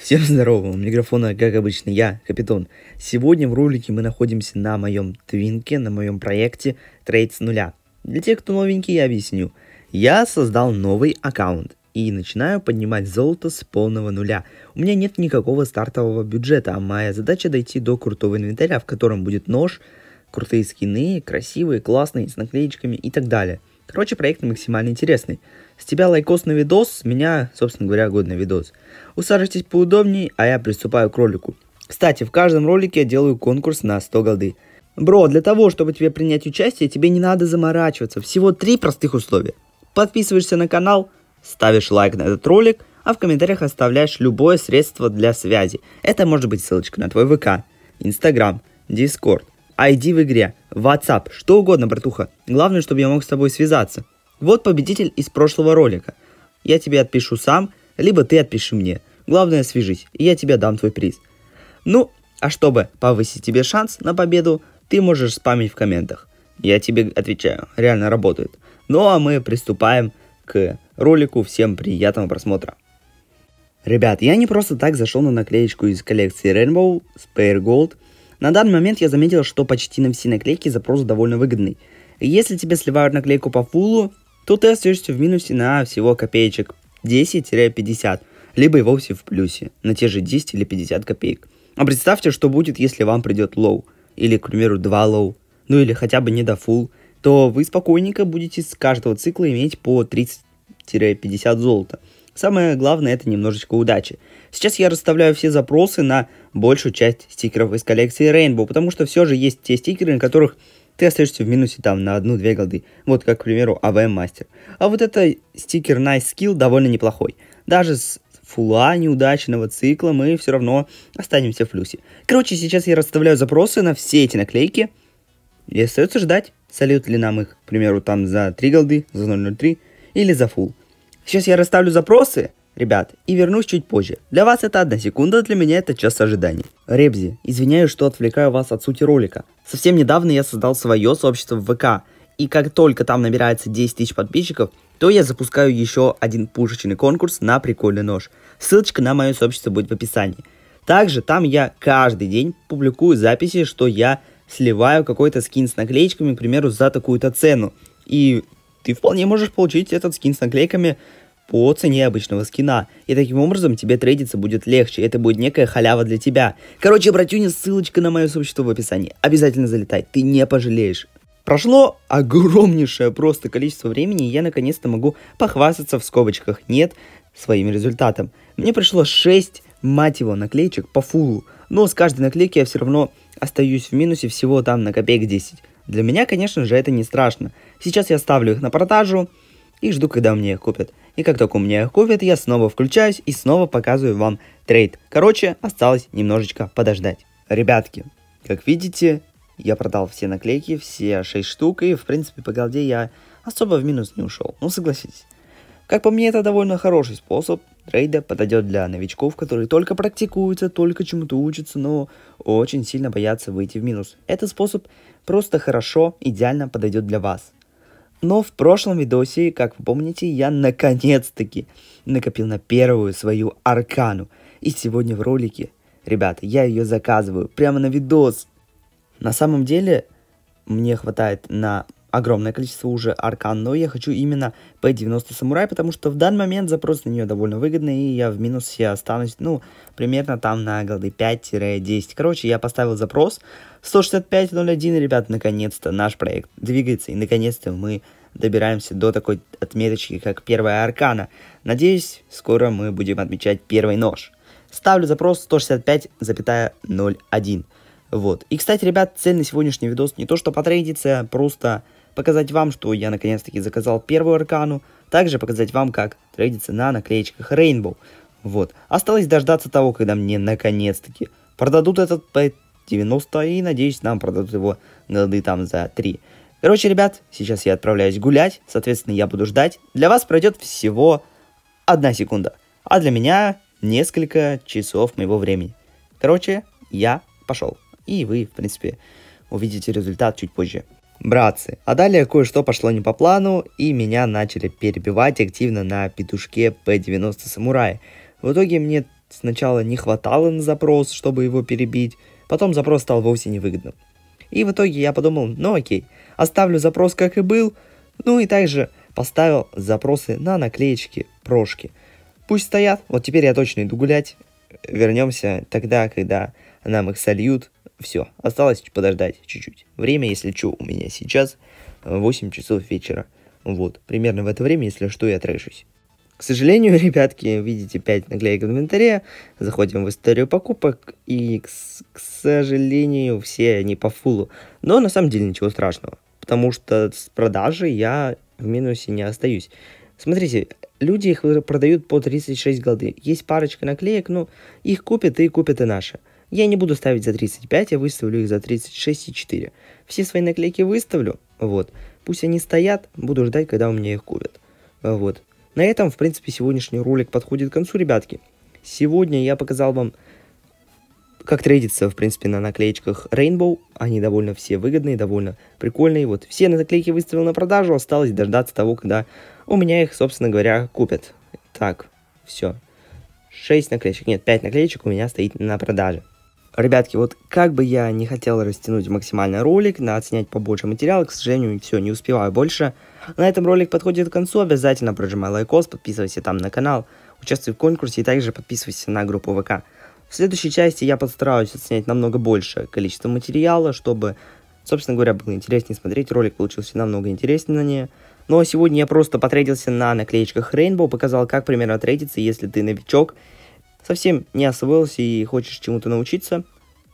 Всем здорово, у микрофона, как обычно, я, Капитон. Сегодня в ролике мы находимся на моем твинке, на моем проекте Трейд с нуля. Для тех, кто новенький, я объясню. Я создал новый аккаунт и начинаю поднимать золото с полного нуля. У меня нет никакого стартового бюджета, а моя задача дойти до крутого инвентаря, в котором будет нож, крутые скины, красивые, классные, с наклеечками и так далее. Короче, проект максимально интересный. С тебя лайкос на видос, с меня, собственно говоря, год на видос. Усаживайтесь поудобнее, а я приступаю к ролику. Кстати, в каждом ролике я делаю конкурс на 100 голды. Бро, для того, чтобы тебе принять участие, тебе не надо заморачиваться. Всего три простых условия. Подписываешься на канал, ставишь лайк на этот ролик, а в комментариях оставляешь любое средство для связи. Это может быть ссылочка на твой ВК, Инстаграм, Дискорд – ID в игре, WhatsApp, что угодно, братуха. Главное, чтобы я мог с тобой связаться. Вот победитель из прошлого ролика. Я тебе отпишу сам, либо ты отпиши мне. Главное, свяжись, и я тебе дам твой приз. Ну, а чтобы повысить тебе шанс на победу, ты можешь спамить в комментах. Я тебе отвечаю, реально работает. Ну а мы приступаем к ролику. Всем приятного просмотра. Ребят, я не просто так зашел на наклеечку из коллекции Rainbow, Spare Gold – на данный момент я заметил, что почти на все наклейки запрос довольно выгодный. Если тебе сливают наклейку по фулу, то ты остаешься в минусе на всего копеечек 10-50, либо и вовсе в плюсе, на те же 10 или 50 копеек. А представьте, что будет, если вам придет лоу, или, к примеру, 2 лоу, ну или хотя бы не до фул, то вы спокойненько будете с каждого цикла иметь по 30-50 золота – Самое главное это немножечко удачи. Сейчас я расставляю все запросы на большую часть стикеров из коллекции Rainbow, потому что все же есть те стикеры, на которых ты остаешься в минусе там на одну-две голды. Вот как, к примеру, AVM Master. А вот это стикер Nice Skill довольно неплохой. Даже с фула неудачного цикла мы все равно останемся в плюсе. Короче, сейчас я расставляю запросы на все эти наклейки. И остается ждать, сольют ли нам их, к примеру, там за 3 голды, за 0.03 или за фул. Сейчас я расставлю запросы, ребят, и вернусь чуть позже. Для вас это одна секунда, для меня это час ожидания. Ребзи, извиняюсь, что отвлекаю вас от сути ролика. Совсем недавно я создал свое сообщество в ВК, и как только там набирается 10 тысяч подписчиков, то я запускаю еще один пушечный конкурс на прикольный нож. Ссылочка на мое сообщество будет в описании. Также там я каждый день публикую записи, что я сливаю какой-то скин с наклеечками, к примеру, за такую-то цену. И ты вполне можешь получить этот скин с наклейками по цене обычного скина. И таким образом тебе трейдиться будет легче. Это будет некая халява для тебя. Короче, братюня, ссылочка на мое сообщество в описании. Обязательно залетай, ты не пожалеешь. Прошло огромнейшее просто количество времени, и я наконец-то могу похвастаться в скобочках «нет» своим результатом. Мне пришло 6, мать его, наклеечек по фулу. Но с каждой наклейки я все равно остаюсь в минусе всего там на копеек 10. Для меня, конечно же, это не страшно. Сейчас я ставлю их на продажу, и жду, когда мне их купят. И как только у меня их купят, я снова включаюсь и снова показываю вам трейд. Короче, осталось немножечко подождать. Ребятки, как видите, я продал все наклейки, все 6 штук, и в принципе по голде я особо в минус не ушел, ну согласитесь. Как по мне, это довольно хороший способ трейда, подойдет для новичков, которые только практикуются, только чему-то учатся, но очень сильно боятся выйти в минус. Этот способ просто хорошо, идеально подойдет для вас. Но в прошлом видосе, как вы помните, я наконец-таки накопил на первую свою аркану. И сегодня в ролике, ребята, я ее заказываю прямо на видос. На самом деле, мне хватает на огромное количество уже аркан, но я хочу именно P90 самурай, потому что в данный момент запрос на нее довольно выгодный, и я в минусе останусь, ну, примерно там на голды 5-10. Короче, я поставил запрос 165.01, ребят, наконец-то наш проект двигается, и наконец-то мы добираемся до такой отметочки, как первая аркана. Надеюсь, скоро мы будем отмечать первый нож. Ставлю запрос 165.01. Вот. И, кстати, ребят, цель на сегодняшний видос не то, что потрейдиться, а просто показать вам, что я наконец-таки заказал первую аркану, также показать вам, как трейдиться на наклеечках Rainbow. Вот. Осталось дождаться того, когда мне наконец-таки продадут этот P90 и, надеюсь, нам продадут его голды там за 3. Короче, ребят, сейчас я отправляюсь гулять, соответственно, я буду ждать. Для вас пройдет всего одна секунда, а для меня несколько часов моего времени. Короче, я пошел. И вы, в принципе, увидите результат чуть позже. Братцы, а далее кое-что пошло не по плану, и меня начали перебивать активно на петушке P90 Самурай. В итоге мне сначала не хватало на запрос, чтобы его перебить, потом запрос стал вовсе невыгодным. И в итоге я подумал, ну окей, оставлю запрос как и был, ну и также поставил запросы на наклеечки, прошки. Пусть стоят, вот теперь я точно иду гулять. Вернемся тогда, когда нам их сольют, все, осталось подождать чуть-чуть. Время, если что, у меня сейчас 8 э, часов вечера. Вот, примерно в это время, если что, я трэшусь. К сожалению, ребятки, видите 5 наклеек в инвентаре, заходим в историю покупок, и, к, к сожалению, все они по фулу. Но на самом деле ничего страшного, потому что с продажи я в минусе не остаюсь. Смотрите, люди их продают по 36 голды. Есть парочка наклеек, но ну, их купят и купят и наши. Я не буду ставить за 35, я выставлю их за 36,4. Все свои наклейки выставлю, вот. Пусть они стоят, буду ждать, когда у меня их купят. Вот. На этом, в принципе, сегодняшний ролик подходит к концу, ребятки. Сегодня я показал вам, как трейдиться, в принципе, на наклеечках Rainbow. Они довольно все выгодные, довольно прикольные. Вот все наклейки выставил на продажу, осталось дождаться того, когда у меня их, собственно говоря, купят. Так, все. 6 наклеечек, нет, 5 наклеечек у меня стоит на продаже. Ребятки, вот как бы я не хотел растянуть максимально ролик, на отснять побольше материала, к сожалению, все, не успеваю больше. На этом ролик подходит к концу, обязательно прожимай лайкос, подписывайся там на канал, участвуй в конкурсе и также подписывайся на группу ВК. В следующей части я постараюсь отснять намного большее количество материала, чтобы, собственно говоря, было интереснее смотреть, ролик получился намного интереснее на ней. Ну а сегодня я просто потратился на наклеечках Rainbow, показал, как примерно трейдиться, если ты новичок, совсем не освоился и хочешь чему-то научиться,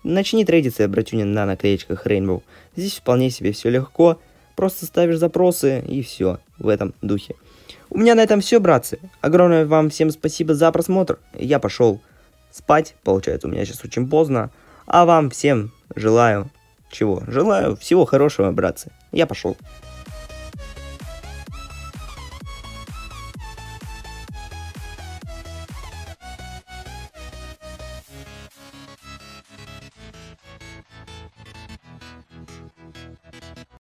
начни трейдиться, братюнин, на наклеечках Rainbow. Здесь вполне себе все легко, просто ставишь запросы и все в этом духе. У меня на этом все, братцы. Огромное вам всем спасибо за просмотр. Я пошел спать, получается, у меня сейчас очень поздно. А вам всем желаю чего? Желаю всего хорошего, братцы. Я пошел.